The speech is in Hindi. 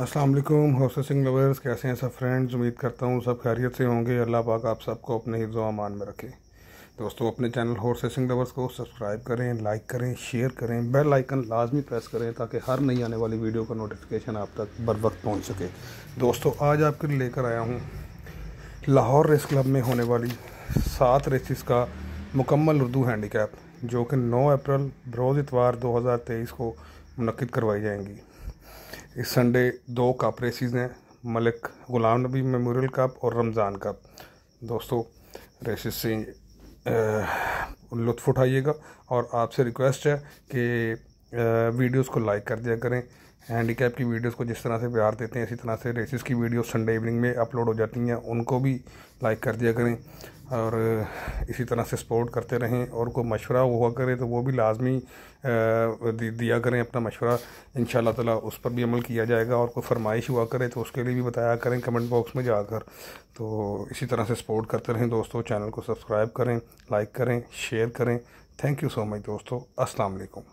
अस्सलाम वालेकुम हौसला सिंह लवर्स कैसे हैं सब फ्रेंड्स उम्मीद करता हूँ सब खैरियत से होंगे अल्लाह पाक आप सबको अपने हिफ्ज़ अमान में रखे दोस्तों अपने चैनल हॉर्सेसिंग सिंह लवर्स को सब्सक्राइब करें लाइक करें शेयर करें बेल आइकन लाजमी प्रेस करें ताकि हर नई आने वाली वीडियो का नोटिफिकेशन आप तक बर वक्त पहुँच सके दोस्तों आज आपके लिए लेकर आया हूँ लाहौर रेस क्लब में होने वाली सात रेसिस का मुकम्मल उर्दू कैप जो कि नौ अप्रैल बरोज़ इतवार दो को मनद करवाई जाएंगी इस संडे दो कप रेसिस हैं मलिक गुलाम नबी मेमोरियल कप और रमज़ान कप दोस्तों रेसिस से लुत्फ़ उठाइएगा और आपसे रिक्वेस्ट है कि वीडियोस को लाइक कर दिया करें हैंडीकैप की वीडियोस को जिस तरह से प्यार देते हैं इसी तरह से रेसिस की वीडियो संडे इवनिंग में अपलोड हो जाती हैं उनको भी लाइक कर दिया करें और इसी तरह से सपोर्ट करते रहें और कोई मशवरा हुआ करें तो वो भी लाजमी दिया करें अपना मशवरा इन ताला उस पर भी अमल किया जाएगा और कोई फरमाइश हुआ करे तो उसके लिए भी बताया करें कमेंट बॉक्स में जाकर तो इसी तरह से सपोर्ट करते रहें दोस्तों चैनल को सब्सक्राइब करें लाइक करें शेयर करें थैंक यू सो मच दोस्तों असलकुम